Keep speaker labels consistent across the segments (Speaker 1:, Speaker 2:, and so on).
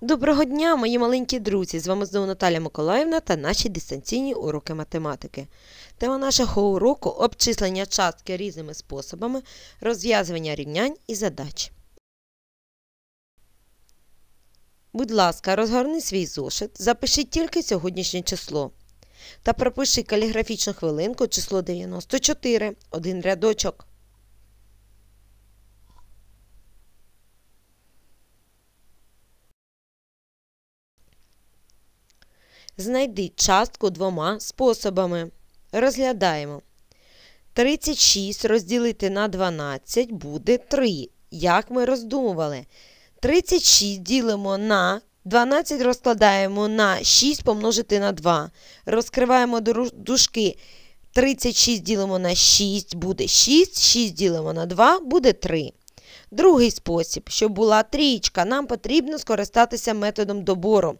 Speaker 1: Доброго дня, мої маленькі друзі! З вами знову Наталя Миколаївна та наші дистанційні уроки математики. Тема нашого уроку обчислення частки різними способами, розв'язування рівнянь і задач. Будь ласка, розгорни свій зошит, запиши тільки сьогоднішнє число. Та пропиши каліграфічну хвилинку число 94, один рядочок. Знайди частку двома способами. Розглядаємо. 36 розділити на 12 буде 3. Як ми роздумували. 36 ділимо на 12 розкладаємо на 6 помножити на 2. Розкриваємо дужки. 36 ділимо на 6 буде 6, 6 ділимо на 2 буде 3. Другий спосіб, щоб була трічка, нам потрібно скористатися методом добору.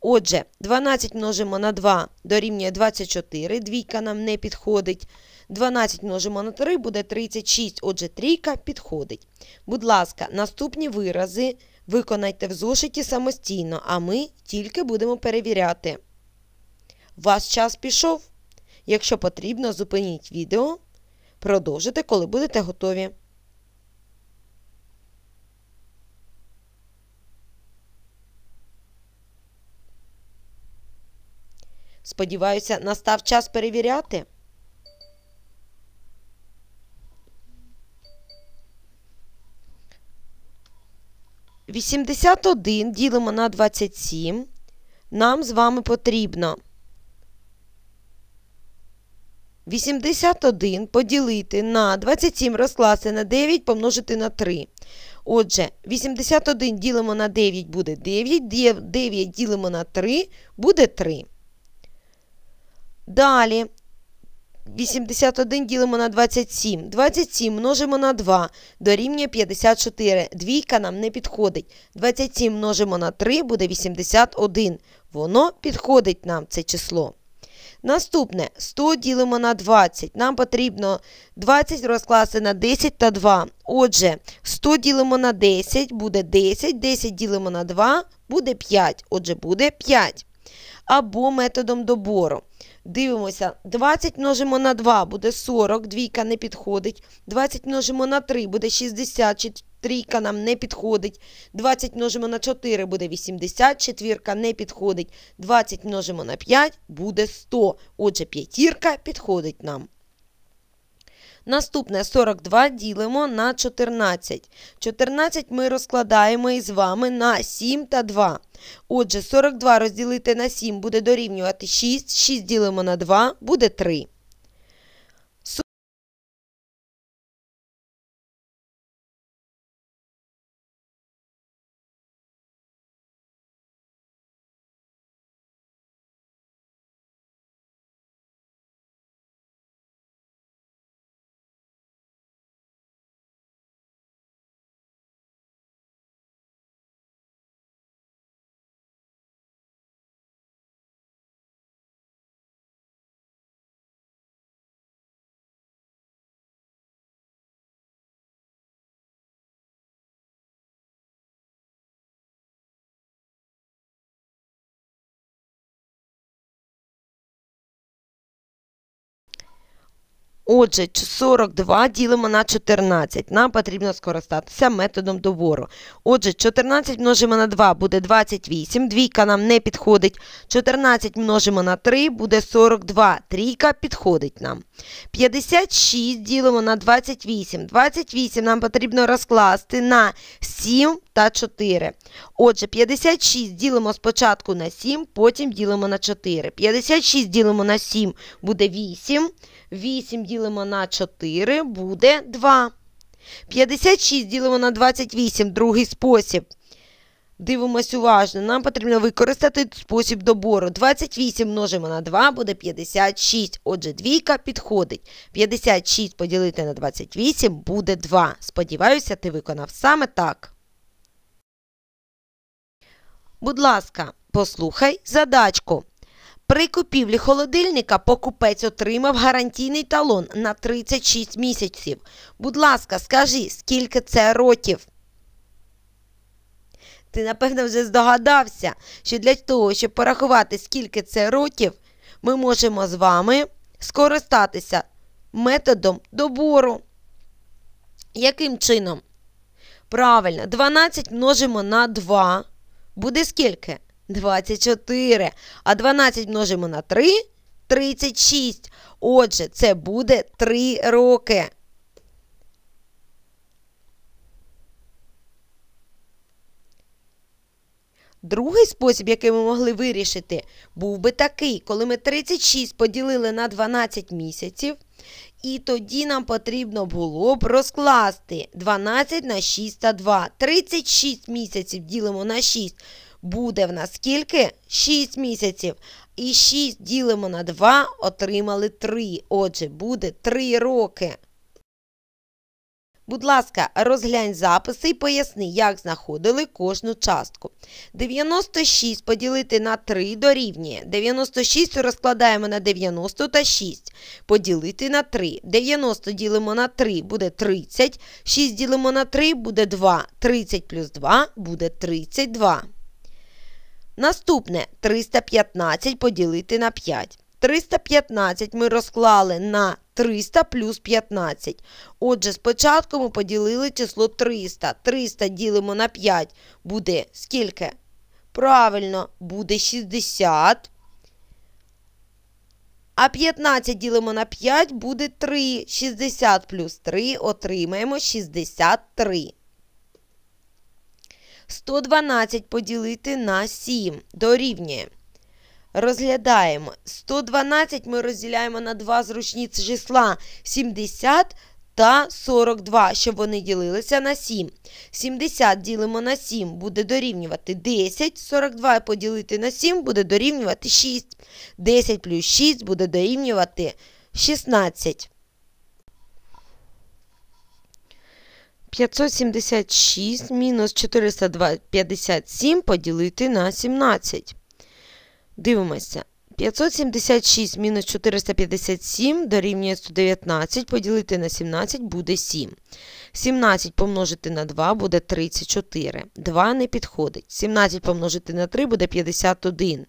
Speaker 1: Отже, 12 множимо на 2 дорівнює 24, двійка нам не підходить. 12 множимо на 3 буде 36, отже, трійка підходить. Будь ласка, наступні вирази виконайте в зошиті самостійно, а ми тільки будемо перевіряти. Ваш час пішов. Якщо потрібно, зупиніть відео. Продовжите, коли будете готові. Сподіваюся, настав час перевіряти. Вісімдесят один ділимо на 27. Нам з вами потрібно 81 поділити на 27 розкласти на 9 помножити на 3. Отже, 81 ділимо на 9 буде 9, 9 ділимо на 3 буде 3. Далі. 81 ділимо на 27. 27 множимо на 2 дорівнює 54. Двійка нам не підходить. 27 множимо на 3 буде 81. Воно підходить нам це число. Наступне 100 ділимо на 20. Нам потрібно 20 розкласти на 10 та 2. Отже, 100 ділимо на 10 буде 10, 10 ділимо на 2 буде 5. Отже, буде 5. Або методом добору. Дивимося, 20 множимо на 2 буде 40, двійка не підходить. 20 множимо на 3 буде 60, трійка нам не підходить. 20 множимо на 4 буде 80, четвірка не підходить. 20 множимо на 5 буде 100. Отже, п'ятірка підходить нам. Наступне 42 ділимо на 14. 14 ми розкладаємо із вами на 7 та 2. Отже, 42 розділити на 7 буде дорівнювати 6. 6 ділимо на 2, буде 3. Отже, 42 ділимо на 14. Нам потрібно скористатися методом добору. Отже, 14 множимо на 2 буде 28. Двійка нам не підходить. 14 множимо на 3 буде 42. Трійка підходить нам. 56 ділимо на 28. 28 нам потрібно розкласти на 7 та 4. Отже, 56 ділимо спочатку на 7, потім ділимо на 4. 56 ділимо на 7 буде 8. 8 ділимо на 4 буде 2. 56 ділимо на 28, другий спосіб. Дивимось уважно, нам потрібно використати спосіб добору. 28 множимо на 2 буде 56. Отже, двійка підходить. 56 поділити на 28 буде 2. Сподіваюся, ти виконав саме так. Будь ласка, послухай задачку. При купівлі холодильника покупець отримав гарантійний талон на 36 місяців. Будь ласка, скажи, скільки це років? Ти, напевно, вже здогадався, що для того, щоб порахувати, скільки це років, ми можемо з вами скористатися методом добору. Яким чином? Правильно, 12 множимо на 2. Буде скільки? 24. А 12 множимо на 3 36. Отже, це буде 3 роки. Другий спосіб, який ми могли вирішити, був би такий, коли ми 36 поділили на 12 місяців, і тоді нам потрібно було б розкласти 12 на 6 та 2. 36 місяців ділимо на 6. Буде в нас скільки? 6 місяців. І 6 ділимо на 2, отримали 3. Отже, буде 3 роки. Будь ласка, розглянь записи і поясни, як знаходили кожну частку. 96 поділити на 3 дорівнює. 96 розкладаємо на 90 та 6. Поділити на 3. 90 ділимо на 3 буде 30. 6 ділимо на 3 буде 2. 30 плюс 2 буде 32. Наступне 315 поділити на 5. 315 ми розклали на 300 плюс 15. Отже, спочатку ми поділили число 300. 300 ділимо на 5. Буде скільки? Правильно, буде 60. А 15 ділимо на 5 буде 3. 60 плюс 3 отримаємо 63. 112 поділити на 7 дорівнює. Розглядаємо. 112 ми розділяємо на два зручні числа 70 та 42, щоб вони ділилися на 7. 70 ділимо на 7 буде дорівнювати 10. 42 поділити на 7 буде дорівнювати 6. 10 плюс 6 буде дорівнювати 16. 576 мінус 457 поділити на 17. Дивимося. 576 мінус 457 дорівнює 119 поділити на 17 буде 7. 17 помножити на 2 буде 34. 2 не підходить. 17 помножити на 3 буде 51.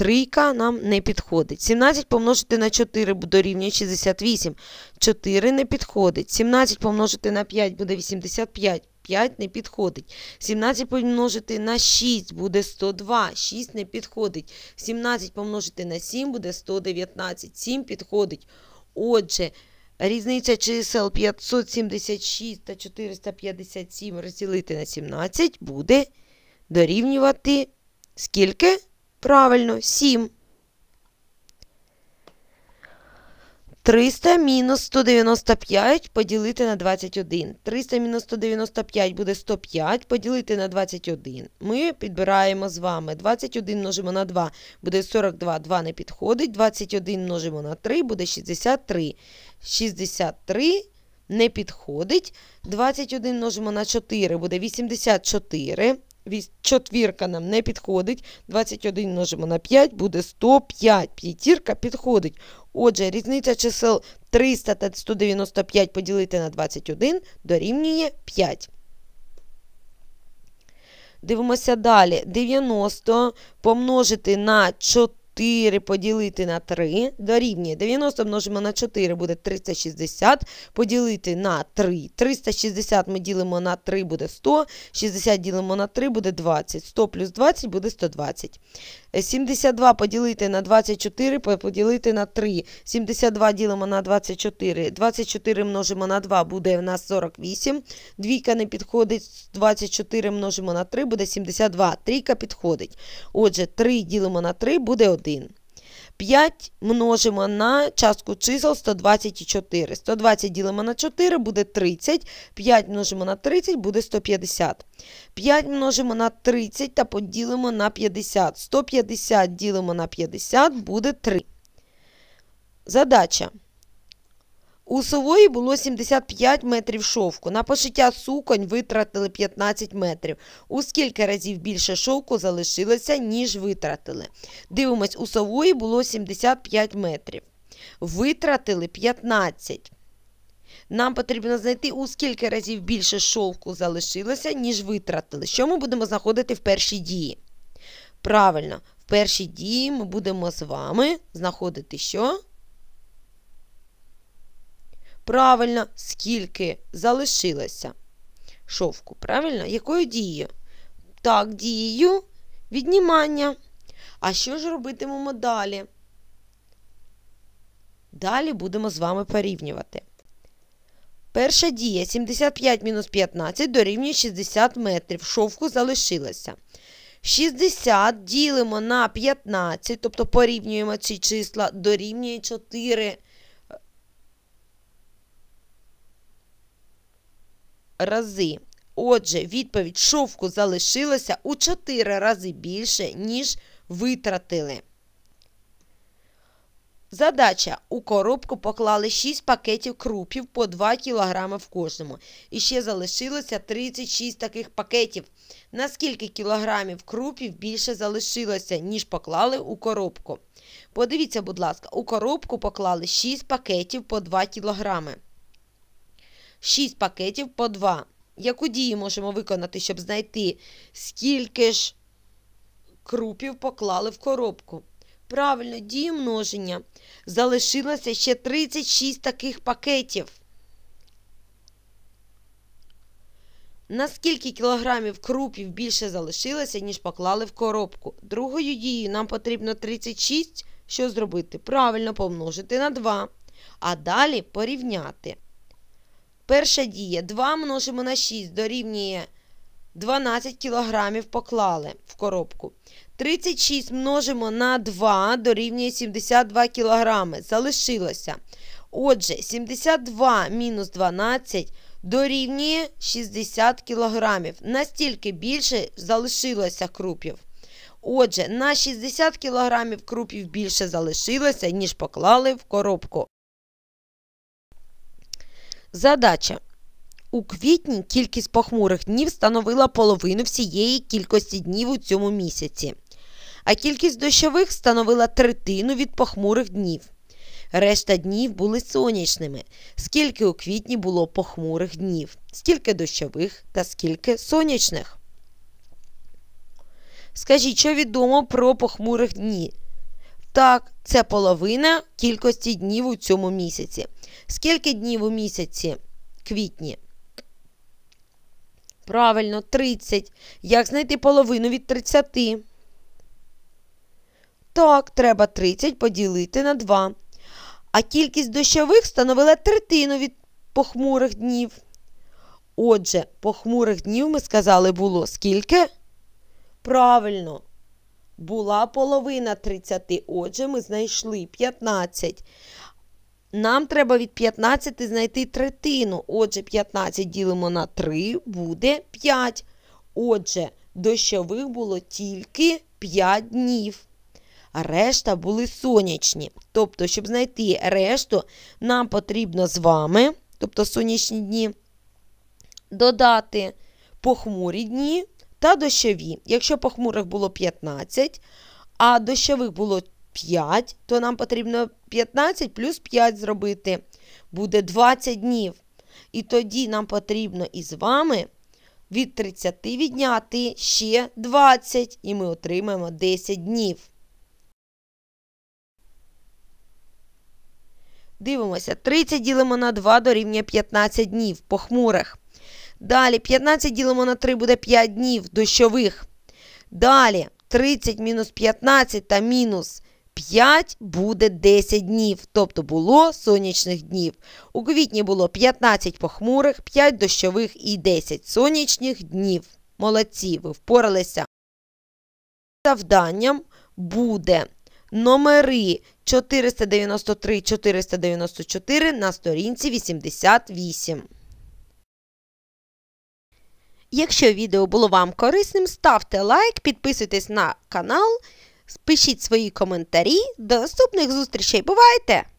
Speaker 1: Трійка нам не підходить. 17 помножити на 4 буде рівня 68. 4 не підходить. 17 помножити на 5 буде 85. 5 не підходить. 17 помножити на 6 буде 102. 6 не підходить. 17 помножити на 7 буде 119. 7 підходить. Отже, різниця чисел 576 та 457 розділити на 17 буде дорівнювати скільки? Правильно, 7. 300 мінус 195 поділити на 21. 300 мінус 195 буде 105 поділити на 21. Ми підбираємо з вами 21 множимо на 2 буде 42, 2 не підходить. 21 множимо на 3 буде 63. 63 не підходить. 21 множимо на 4 буде 84 четвірка нам не підходить. 21 множимо на 5, буде 105. П'ятірка підходить. Отже, різниця чисел 300 та 195 поділити на 21 дорівнює 5. Дивимося далі. 90 помножити на 4. 4 поділити на 3 дорівнює 90 множимо на 4 буде 360, поділити на 3. 360 ми ділимо на 3 буде 100, 60 ділимо на 3 буде 20, 100 плюс 20 буде 120. 72 поділити на 24, поділити на 3. 72 ділимо на 24. 24 множимо на 2 буде в нас 48. Двійка не підходить. 24 множимо на 3 буде 72. Трійка підходить. Отже, 3 ділимо на 3 буде 1. 5 множимо на частку чисел 124. 120 ділимо на 4 буде 30. 5 множимо на 30 буде 150. 5 множимо на 30 та поділимо на 50. 150 ділимо на 50 буде 3. Задача. У сової було 75 метрів шовку. На пошиття суконь витратили 15 метрів. У скільки разів більше шовку залишилося, ніж витратили. Дивимось, у сової було 75 метрів. Витратили 15. Нам потрібно знайти, у скільки разів більше шовку залишилося, ніж витратили. Що ми будемо знаходити в першій дії? Правильно, в першій дії ми будемо з вами знаходити що? Правильно, скільки залишилося шовку. Правильно? Якою дією? Так, дією віднімання. А що ж робитимемо далі? Далі будемо з вами порівнювати. Перша дія 75 мінус 15 дорівнює 60 метрів. Шовку залишилося. 60 ділимо на 15, тобто порівнюємо ці числа, дорівнює 4 рази. Отже, відповідь шовку залишилася у 4 рази більше, ніж витратили. Задача. У коробку поклали 6 пакетів крупів по 2 кг в кожному. І ще залишилося 36 таких пакетів. Наскільки кілограмів крупів більше залишилося, ніж поклали у коробку? Подивіться, будь ласка, у коробку поклали 6 пакетів по 2 кілограми. 6 пакетів по 2. Яку дію можемо виконати, щоб знайти, скільки ж крупів поклали в коробку? Правильно, дію множення. Залишилося ще 36 таких пакетів. Наскільки кілограмів крупів більше залишилося, ніж поклали в коробку? Другою дією нам потрібно 36. Що зробити? Правильно помножити на 2. А далі порівняти. Перша дія. 2 множимо на 6 дорівнює 12 кілограмів поклали в коробку. 36 множимо на 2 дорівнює 72 кілограми. Залишилося. Отже, 72 мінус 12 дорівнює 60 кілограмів. Настільки більше залишилося крупів. Отже, на 60 кілограмів крупів більше залишилося, ніж поклали в коробку. Задача. У квітні кількість похмурих днів становила половину всієї кількості днів у цьому місяці, а кількість дощових становила третину від похмурих днів. Решта днів були сонячними. Скільки у квітні було похмурих днів, скільки дощових та скільки сонячних. Скажіть, що відомо про похмурих дні? Так, це половина кількості днів у цьому місяці. Скільки днів у місяці квітні? Правильно, 30. Як знайти половину від 30? Так, треба 30 поділити на 2. А кількість дощових становила третину від похмурих днів. Отже, похмурих днів ми сказали було скільки? Правильно. Була половина 30. Отже, ми знайшли 15. Нам треба від 15 знайти третину. Отже, 15 ділимо на 3, буде 5. Отже, дощових було тільки 5 днів. Решта були сонячні. Тобто, щоб знайти решту, нам потрібно з вами, тобто сонячні дні, додати похмурі дні та дощові. Якщо похмурих було 15, а дощових було 5, то нам потрібно 15 плюс 5 зробити. Буде 20 днів. І тоді нам потрібно із вами від 30 відняти ще 20, і ми отримаємо 10 днів. Дивимося, 30 ділимо на 2 дорівнює 15 днів похмурих. Далі 15 ділимо на 3 буде 5 днів дощових. Далі 30 мінус 15 та мінус 5 буде 10 днів, тобто було сонячних днів. У квітні було 15 похмурих, 5 дощових і 10 сонячних днів. Молодці, ви впоралися. Завданням буде номери 493 494 на сторінці 88. Якщо відео було вам корисним, ставте лайк, підписуйтесь на канал. Пишіть свої коментарі. До наступних зустрічей. Бувайте!